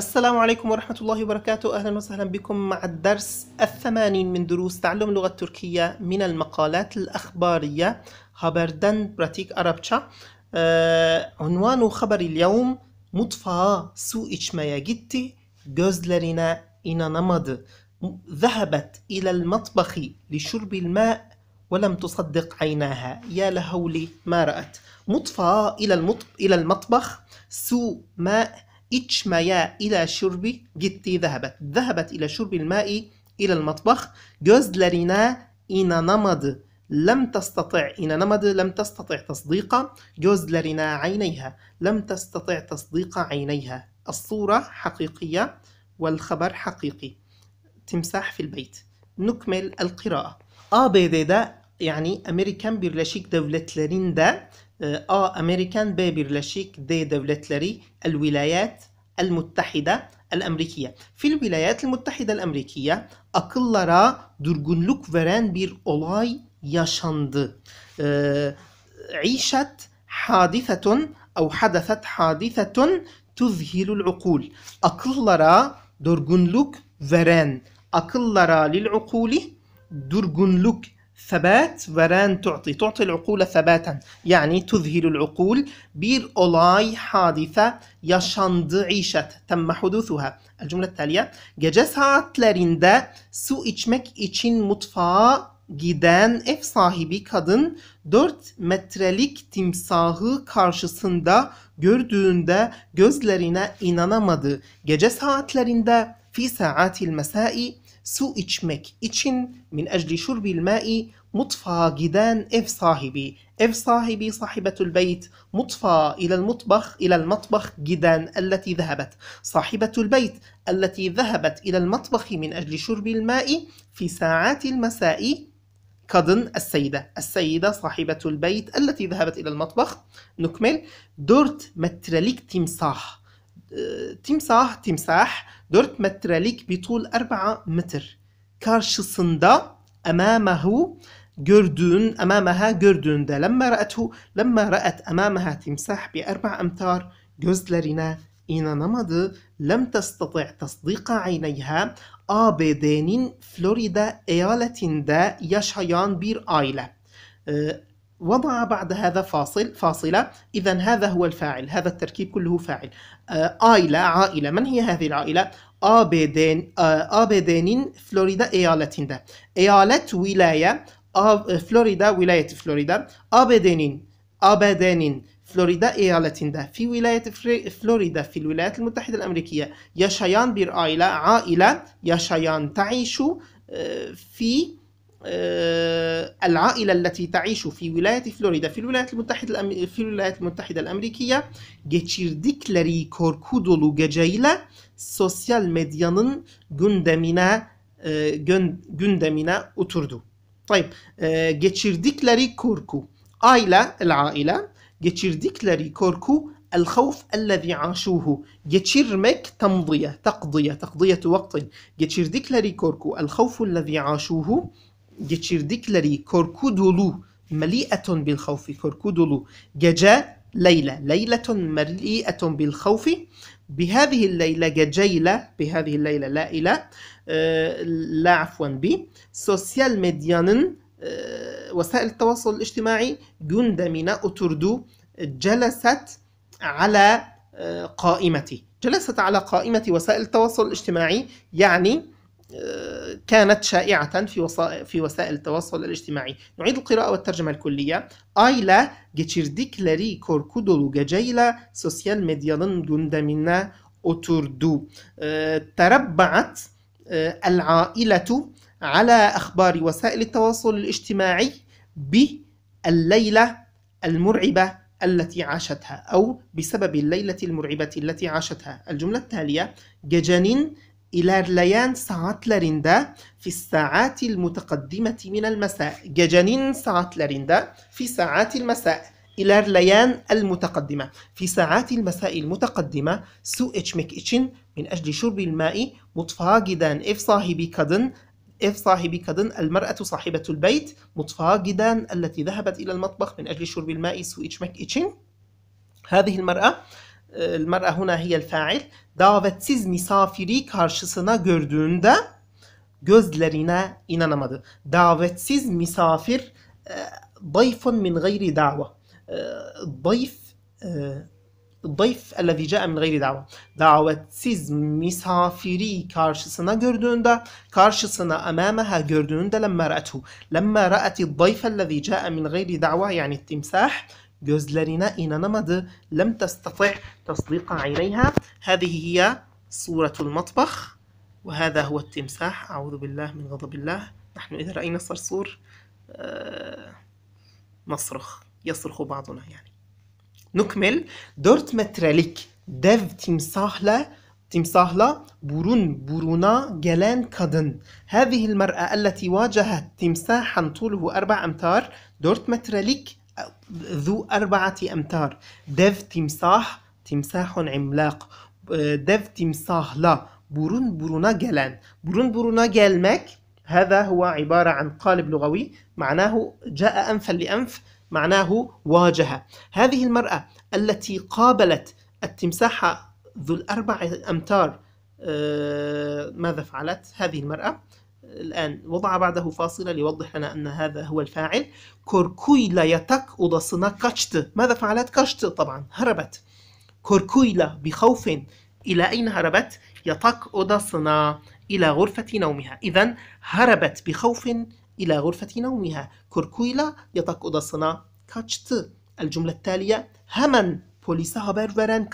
السلام عليكم ورحمة الله وبركاته أهلا وسهلا بكم مع الدرس الثمانين من دروس تعلم اللغة التركية من المقالات الأخبارية خبردن براتيك أرابتشا آه عنوان خبر اليوم مطفى سوء su içmeye gitti إنا نمض ذهبت إلى المطبخ لشرب الماء ولم تصدق عيناها يا لهول ما رأت مطفى إلى, المطب... إلى المطبخ سو ماء اتشميا مايا إلى شرب جتي ذهبت ذهبت إلى شرب الماء إلى المطبخ إن نمد لم تستطع نمد لم تستطع تصديق gözlerine عينيها لم تستطع تصديق عينيها الصورة حقيقية والخبر حقيقي تمساح في البيت نكمل القراءة ABD ده yani Amerikan Birleşik Devletleri'nde أ أمريكان بي Birleşik دي devletleri el الولايات المتحدة الأمريكية في الولايات المتحدة الأمريكية akıllara durgunluk veren bir olay yaşandı. Ee, عيشت حادثة أو حدثت حادثة تذهل العقول akıllara durgunluk veren akıllara lil ukuli durgunluk ثبات veren tu'ti. Tu'ti l'ukule thebeten. Yani tuzhilul ukul. Bir olay, hadise yaşandı işet. Temme hudusuha. El cümle teliye. Gece saatlerinde su içmek için mutfağa giden ev sahibi kadın 4 metrelik timsahı karşısında gördüğünde gözlerine inanamadı. Gece saatlerinde fi saatil mesai سو إتشمك إتشن من أجل شرب الماء مطفى جدان إف صاحبي إف صاحبي صاحبة البيت مطفى إلى المطبخ إلى المطبخ جدان التي ذهبت صاحبة البيت التي ذهبت إلى المطبخ من أجل شرب الماء في ساعات المساء كادن السيدة السيدة صاحبة البيت التي ذهبت إلى المطبخ نكمل دورت مترليك تمساح Ee, timsah timsah 4 metrelik bir tul 4 metre karşısında emamehu gördüğün emameha gördüğünde lemma ra'athu lemma ra'at emameha timsah bi 4 amtar gözlerine inanamadı. Lem tastati' tasdika aynayha ABD'nin Florida eyaletinde yaşayan bir aile. Ee, وضع بعد هذا فاصل فاصلة إذا هذا هو الفاعل هذا التركيب كله فاعل آيلة آه، عائلة من هي هذه العائلة؟ آبدين آبدين فلوريدا إيالتين ده إيالة ولاية فلوريدا ولاية فلوريدا آبدين آبدين فلوريدا إيالتين ده في ولاية فلوريدا في الولايات المتحدة الأمريكية يشيان بير آيلة عائلة يشيان تعيش آه، في آه، العائلة التي تعيش في ولاية فلوريدا في الولايات المتحدة في الولايات المتحدة الأمريكية جتشير ديكلاري كوركودولو جايلا سوسيال ميديانن جندمينا جندمينا أتردو طيب جيتشير ديكلاري كوركو عائلة العائلة جيتشير ديكلاري كوركو الخوف الذي عاشوه جيتشير ميك تمضية تقضية تقضية وقت جيتشير ديكلاري كوركو الخوف الذي عاشوه geçirdikleri korku dolu meli'etun bil havfi korku dolu gece leyle ليلة ليلة مليئة بالخوف بهذه الليلة جيلة بهذه الليلة لا إلى لا عفوا ب سوسيال ميديانın وسائل التواصل الاجتماعي جندمنا أتردو جلست على قائمتي جلست على قائمة وسائل التواصل الاجتماعي يعني كانت شائعة في وسائل في وسائل التواصل الاجتماعي. نعيد القراءة والترجمة الكلية. Ayla geçirddikleri korku dolu geceyle sosyal medyanın gündemine oturdu. تربعت أه، العائلة على أخبار وسائل التواصل الاجتماعي بالليلة المرعبة التي عاشتها أو بسبب الليلة المرعبة التي عاشتها. الجملة التالية: gecenin ilerleyen saatlerinde fi saatil mutakaddimati min el mesa gecenin saatlerinde fi saatil mesa ilerleyen el mutakaddime fi saatil mesa mesail mutakaddime su içmek için min ecli şurbil mai mutfağa giden ev sahibi kadın ev sahibi kadın el mer'atu sahibetul beyt mutfağa giden elleti zehebet el matbah min ecli şurbil mai su içmek için هذه المرأة المرأة هنا هي الفاعل davetsiz misafiri karşısına gördüğünde gözlerine inanamadı. Davetsiz misafir e, dayfun min gayri dava. E, dayf e, dayf ellezî câe min gayri dava. Davetsiz misafiri karşısına gördüğünde karşısına amameha gördüğünde lemme ra'etu. Lemme ra'eti dayf ellezî câe min gayri dava yani timsah إن inanamadı لم تستطع تصديق عينيها هذه هي صورة المطبخ وهذا هو التمساح أعوذ بالله من غضب الله نحن إذا رأينا صرصور آه، نصرخ يصرخ بعضنا يعني نكمل دورت metrelik dev timsahla timsahla burun buruna gelen kadın. هذه المرأة التي واجهت تمساحا طوله أربع أمتار 4 مترلك ذو أربعة أمتار دف تمساح تمساح عملاق دف لا برون برونا gelen برون برونا جلمك هذا هو عبارة عن قالب لغوي معناه جاء أنفا لأنف معناه واجه هذه المرأة التي قابلت التمساح ذو الأربع أمتار آه، ماذا فعلت هذه المرأة الآن وضع بعده فاصلة ليوضح لنا أن هذا هو الفاعل كوركويلا يتك odasına kaçtı ماذا فعلت kaçtı طبعا هربت كوركويلا بخوف إلى أين هربت يتك odasına إلى غرفة نومها إذا هربت بخوف إلى غرفة نومها كوركويلا يتك odasına kaçtı الجملة التالية همن بوليسا haber veren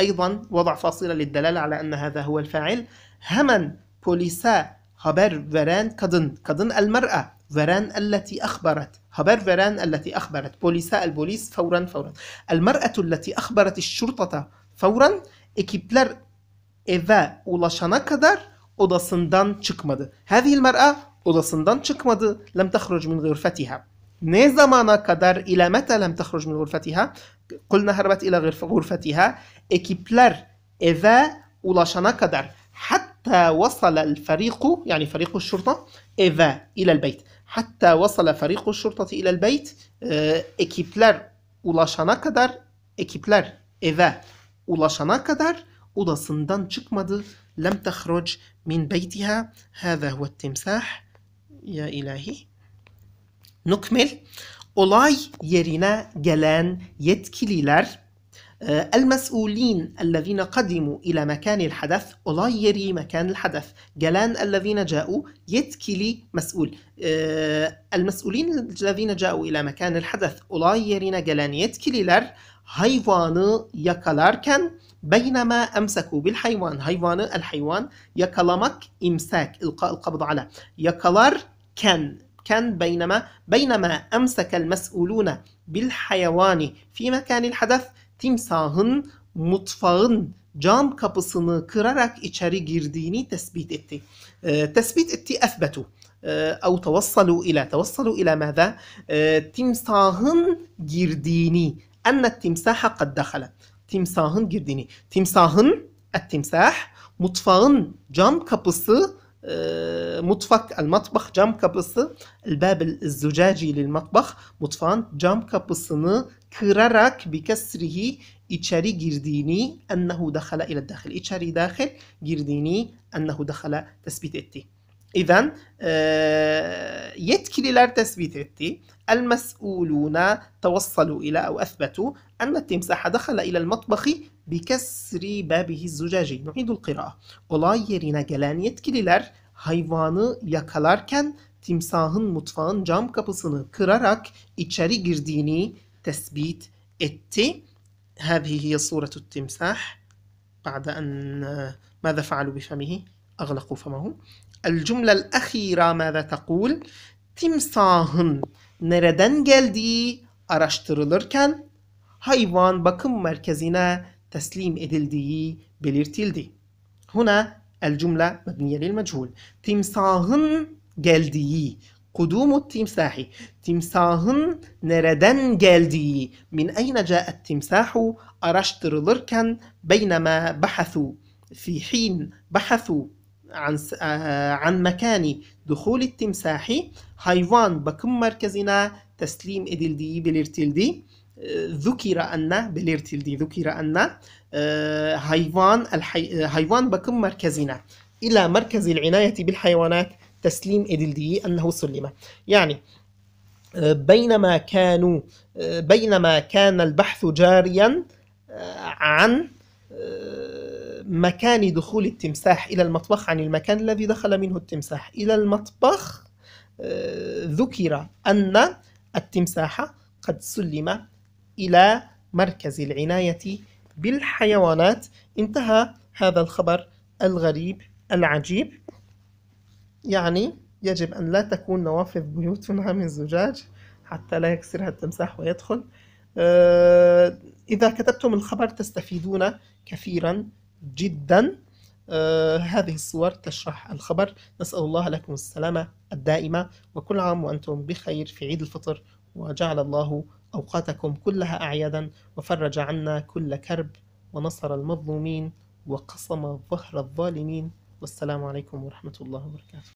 أيضا وضع فاصلة للدلالة على أن هذا هو الفاعل همن بوليسا haber veren kadın. Kadın el mer'a. Veren التي أخبرت haber veren التي أخبرت polise el polis فورا فورا المرأة التي أخبرت الشرطة فورا ekipler eve ulaşana kadar odasından çıkmadı. هذه المرأة odasından çıkmadı. لم تخرج من غرفتها. Ne zamana kadar ile mete lem tehruc min gurfetiha? Kulna herbet ile gurfetiha. Ekipler eve ulaşana kadar. حتى وصل الفريق يعني فريق الشرطة إيفا إلى البيت حتى وصل فريق الشرطة إلى البيت آه، ولاشانا كدر إكيبلر إيفا ولاشانا كدر أوضة صندان تشكمد لم تخرج من بيتها هذا هو التمساح يا إلهي نكمل أولاي يرينا جلان يتكليلر آه، المسؤولين الذين قدموا إلى مكان الحدث أولايري مكان الحدث جلان الذين جاءوا يتكلي مسؤول آه، المسؤولين الذين جاءوا إلى مكان الحدث أوليرine لر yetkililer hayvanı yakalarken بينما أمسكوا بالحيوان hayvanı الحيوان yakalamak إمساك إلقاء القبض على كان كان بينما بينما أمسك المسؤولون بالحيوان في مكان الحدث timsahın mutfağın cam kapısını kırarak içeri girdiğini tespit etti. E, tespit etti efbetu. أو توصلوا إلى توصلوا إلى ماذا؟ Timsahın girdiğini. أن التمساح قد دخل timsahın girdiğini. Timsahın, et-timsah, mutfağın cam kapısı, e, mutfak, el-matbah cam kapısı, el-bab el-zucaci lil-matbah, mutfağın cam kapısını كررك بكسره إتشاري جرديني أنه دخل إلى الداخل إتشاري داخل جرديني أنه دخل تثبيت إتي إذا آه، لار تثبيت إتي المسؤولون توصلوا إلى أو أثبتوا أن التمساح دخل إلى المطبخ بكسر بابه الزجاجي. نعيد القراءة. يرينا جلان يتكلي لار hayvanı yakalarken timsahın mutfağın cam kapısını kırarak içeri girdiğini تثبيت التي هذه هي صورة التمساح بعد أن ماذا فعلوا بفمه؟ أغلقوا فمه الجملة الأخيرة ماذا تقول؟ تمساهن نردن geldi araştırılırken hayvan bakım merkezine teslim edildiği belirtildi. هنا الجملة مبنية للمجهول. تمساهن geldiği قدوم التمساح تمساح نردن جلدي من أين جاء التمساح أرشتر لركن بينما بحثوا في حين بحثوا عن آه، عن مكان دخول التمساح حيوان بكم مركزنا تسليم إدلدي بليرتلدي ذكر أن بليرتلدي ذكر أن آه، حيوان الحي... آه، حيوان بكم مركزنا إلى مركز العناية بالحيوانات تسليم إدلدي أنه سلم يعني آه، بينما كانوا آه، بينما كان البحث جاريا آه، عن مكان دخول التمساح إلى المطبخ عن المكان الذي دخل منه التمساح إلى المطبخ ذكر أن التمساح قد سلم إلى مركز العناية بالحيوانات انتهى هذا الخبر الغريب العجيب يعني يجب أن لا تكون نوافذ بيوتنا من زجاج حتى لا يكسرها التمساح ويدخل آه، إذا كتبتم الخبر تستفيدون كثيرا جدا آه، هذه الصور تشرح الخبر نسأل الله لكم السلامة الدائمة وكل عام وأنتم بخير في عيد الفطر وجعل الله أوقاتكم كلها أعيادا وفرج عنا كل كرب ونصر المظلومين وقصم ظهر الظالمين والسلام عليكم ورحمة الله وبركاته